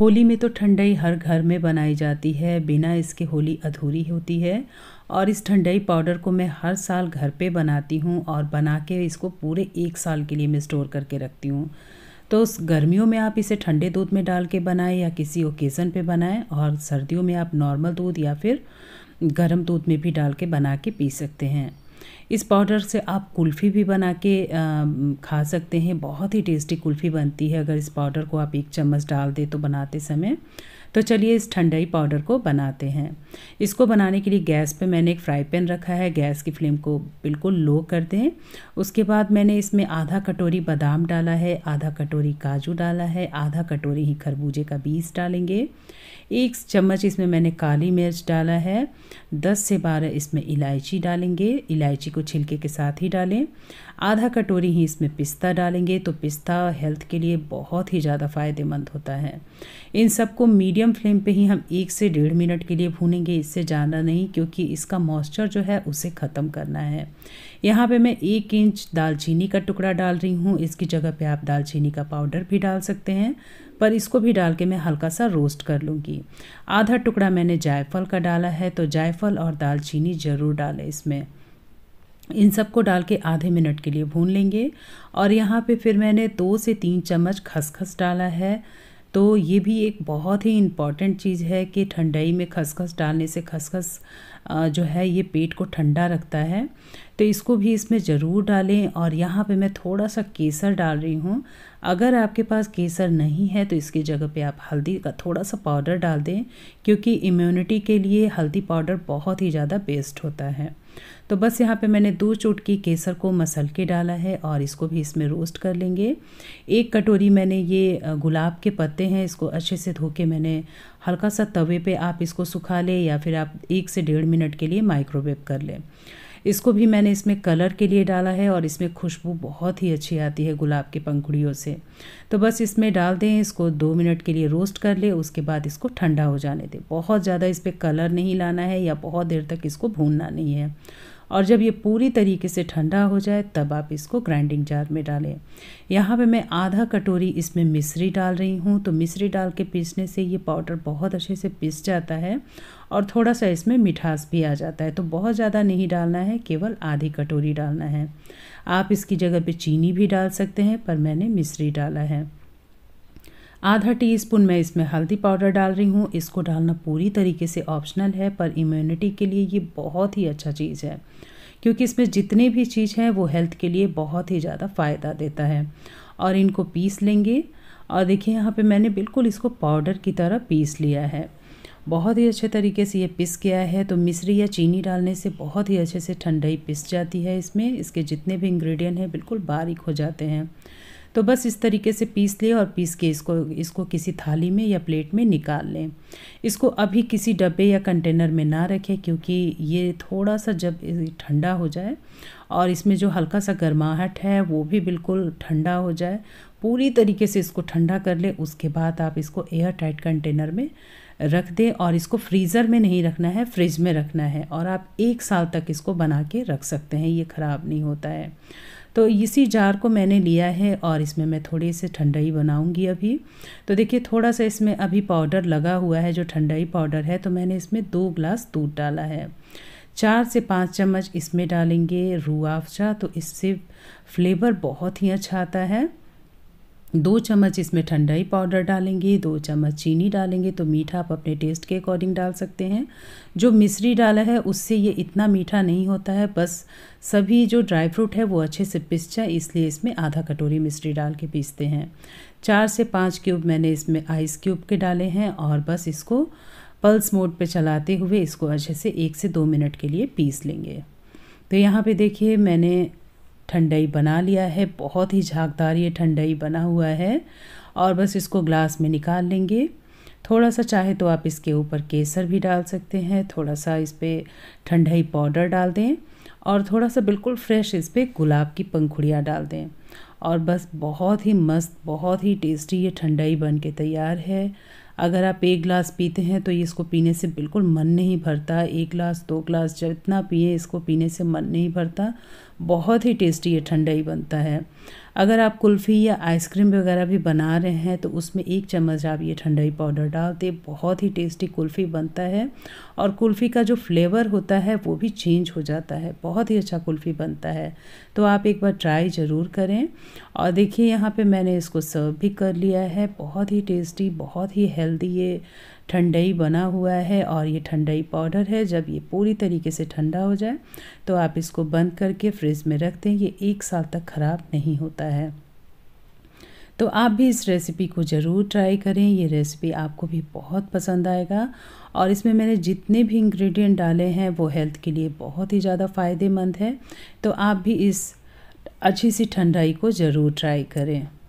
होली में तो ठंडई हर घर में बनाई जाती है बिना इसके होली अधूरी होती है और इस ठंडाई पाउडर को मैं हर साल घर पे बनाती हूँ और बना के इसको पूरे एक साल के लिए मैं स्टोर करके रखती हूँ तो उस गर्मियों में आप इसे ठंडे दूध में डाल के बनाएं या किसी ओकेज़न पे बनाएं और सर्दियों में आप नॉर्मल दूध या फिर गर्म दूध में भी डाल के बना के पी सकते हैं इस पाउडर से आप कुल्फ़ी भी बना के खा सकते हैं बहुत ही टेस्टी कुल्फ़ी बनती है अगर इस पाउडर को आप एक चम्मच डाल दें तो बनाते समय तो चलिए इस ठंडाई पाउडर को बनाते हैं इसको बनाने के लिए गैस पे मैंने एक फ्राई पैन रखा है गैस की फ्लेम को बिल्कुल लो कर दें उसके बाद मैंने इसमें आधा कटोरी बादाम डाला है आधा कटोरी काजू डाला है आधा कटोरी ही खरबूजे का बीज डालेंगे एक चम्मच इसमें मैंने काली मिर्च डाला है दस से बारह इसमें इलायची डालेंगे इलायची को छिलके के साथ ही डालें आधा कटोरी ही इसमें पिस्ता डालेंगे तो पिस्ता हेल्थ के लिए बहुत ही ज़्यादा फ़ायदेमंद होता है इन सबको मीडियम मीडियम फ्लेम पे ही हम एक से डेढ़ मिनट के लिए भूनेंगे इससे ज़्यादा नहीं क्योंकि इसका मॉइस्चर जो है उसे ख़त्म करना है यहाँ पे मैं एक इंच दालचीनी का टुकड़ा डाल रही हूँ इसकी जगह पे आप दालचीनी का पाउडर भी डाल सकते हैं पर इसको भी डाल के मैं हल्का सा रोस्ट कर लूँगी आधा टुकड़ा मैंने जायफल का डाला है तो जायफल और दालचीनी ज़रूर डालें इसमें इन सबको डाल के आधे मिनट के लिए भून लेंगे और यहाँ पे फिर मैंने दो से तीन चम्मच खसखस डाला है तो ये भी एक बहुत ही इम्पॉर्टेंट चीज़ है कि ठंडाई में खसखस डालने से खसखस जो है ये पेट को ठंडा रखता है तो इसको भी इसमें ज़रूर डालें और यहाँ पे मैं थोड़ा सा केसर डाल रही हूँ अगर आपके पास केसर नहीं है तो इसकी जगह पे आप हल्दी का थोड़ा सा पाउडर डाल दें क्योंकि इम्यूनिटी के लिए हल्दी पाउडर बहुत ही ज़्यादा बेस्ट होता है तो बस यहाँ पे मैंने दो चुटकी केसर को मसल के डाला है और इसको भी इसमें रोस्ट कर लेंगे एक कटोरी मैंने ये गुलाब के पत्ते हैं इसको अच्छे से धो के मैंने हल्का सा तवे पे आप इसको सुखा लें या फिर आप एक से डेढ़ मिनट के लिए माइक्रोवेव कर लें इसको भी मैंने इसमें कलर के लिए डाला है और इसमें खुशबू बहुत ही अच्छी आती है गुलाब की पंखुड़ियों से तो बस इसमें डाल दें इसको दो मिनट के लिए रोस्ट कर ले उसके बाद इसको ठंडा हो जाने दें बहुत ज़्यादा इस पर कलर नहीं लाना है या बहुत देर तक इसको भूनना नहीं है और जब ये पूरी तरीके से ठंडा हो जाए तब आप इसको ग्राइंडिंग जार में डालें यहाँ पे मैं आधा कटोरी इसमें मिश्री डाल रही हूँ तो मिश्री डाल के पीसने से ये पाउडर बहुत अच्छे से पीस जाता है और थोड़ा सा इसमें मिठास भी आ जाता है तो बहुत ज़्यादा नहीं डालना है केवल आधी कटोरी डालना है आप इसकी जगह पे चीनी भी डाल सकते हैं पर मैंने मिश्री डाला है आधा टीस्पून मैं इसमें हल्दी पाउडर डाल रही हूँ इसको डालना पूरी तरीके से ऑप्शनल है पर इम्यूनिटी के लिए ये बहुत ही अच्छा चीज़ है क्योंकि इसमें जितने भी चीज़ हैं वो हेल्थ के लिए बहुत ही ज़्यादा फ़ायदा देता है और इनको पीस लेंगे और देखिए यहाँ पे मैंने बिल्कुल इसको पाउडर की तरह पीस लिया है बहुत ही अच्छे तरीके से ये पिस गया है तो मिश्री या चीनी डालने से बहुत ही अच्छे से ठंडाई पिस जाती है इसमें इसके जितने भी इंग्रेडिएंट हैं बिल्कुल बारीक हो जाते हैं तो बस इस तरीके से पीस लें और पीस के इसको इसको किसी थाली में या प्लेट में निकाल लें इसको अभी किसी डब्बे या कंटेनर में ना रखें क्योंकि ये थोड़ा सा जब ठंडा हो जाए और इसमें जो हल्का सा गर्माहट है वो भी बिल्कुल ठंडा हो जाए पूरी तरीके से इसको ठंडा कर लें उसके बाद आप इसको एयर टाइट कंटेनर में रख दें और इसको फ्रीज़र में नहीं रखना है फ्रिज में रखना है और आप एक साल तक इसको बना के रख सकते हैं ये ख़राब नहीं होता है तो इसी जार को मैंने लिया है और इसमें मैं थोड़ी से ठंडाई बनाऊंगी अभी तो देखिए थोड़ा सा इसमें अभी पाउडर लगा हुआ है जो ठंडाई पाउडर है तो मैंने इसमें दो ग्लास दूध डाला है चार से पाँच चम्मच इसमें डालेंगे रू तो इससे फ्लेवर बहुत ही अच्छा आता है दो चम्मच इसमें ठंडाई पाउडर डालेंगे दो चम्मच चीनी डालेंगे तो मीठा आप अपने टेस्ट के अकॉर्डिंग डाल सकते हैं जो मिश्री डाला है उससे ये इतना मीठा नहीं होता है बस सभी जो ड्राई फ्रूट है वो अच्छे से पिस जाए इसलिए इसमें आधा कटोरी मिश्री डाल के पीसते हैं चार से पाँच क्यूब मैंने इसमें आइस क्यूब के डाले हैं और बस इसको पल्स मोड पर चलाते हुए इसको अच्छे से एक से दो मिनट के लिए पीस लेंगे तो यहाँ पे देखिए मैंने ठंडई बना लिया है बहुत ही झागदार ये ठंडई बना हुआ है और बस इसको ग्लास में निकाल लेंगे थोड़ा सा चाहे तो आप इसके ऊपर केसर भी डाल सकते हैं थोड़ा सा इस पर ठंडाई पाउडर डाल दें और थोड़ा सा बिल्कुल फ्रेश इस पर गुलाब की पंखुड़ियाँ डाल दें और बस बहुत ही मस्त बहुत ही टेस्टी ये ठंडाई बन के तैयार है अगर आप एक गिलास पीते हैं तो ये इसको पीने से बिल्कुल मन नहीं भरता एक ग्लास दो ग्लास जितना पिए इसको पीने से मन नहीं भरता बहुत ही टेस्टी ये ही बनता है अगर आप कुल्फ़ी या आइसक्रीम वगैरह भी बना रहे हैं तो उसमें एक चम्मच आप ये ठंडाई पाउडर डाल दें बहुत ही टेस्टी कुल्फ़ी बनता है और कुल्फ़ी का जो फ्लेवर होता है वो भी चेंज हो जाता है बहुत ही अच्छा कुल्फ़ी बनता है तो आप एक बार ट्राई ज़रूर करें और देखिए यहाँ पे मैंने इसको सर्व भी कर लिया है बहुत ही टेस्टी बहुत ही हेल्दी ये ठंडई बना हुआ है और ये ठंडई पाउडर है जब ये पूरी तरीके से ठंडा हो जाए तो आप इसको बंद करके फ्रिज में रख दें ये एक साल तक ख़राब नहीं होता है तो आप भी इस रेसिपी को ज़रूर ट्राई करें ये रेसिपी आपको भी बहुत पसंद आएगा और इसमें मैंने जितने भी इंग्रेडिएंट डाले हैं वो हेल्थ के लिए बहुत ही ज़्यादा फ़ायदेमंद है तो आप भी इस अच्छी सी ठंडाई को ज़रूर ट्राई करें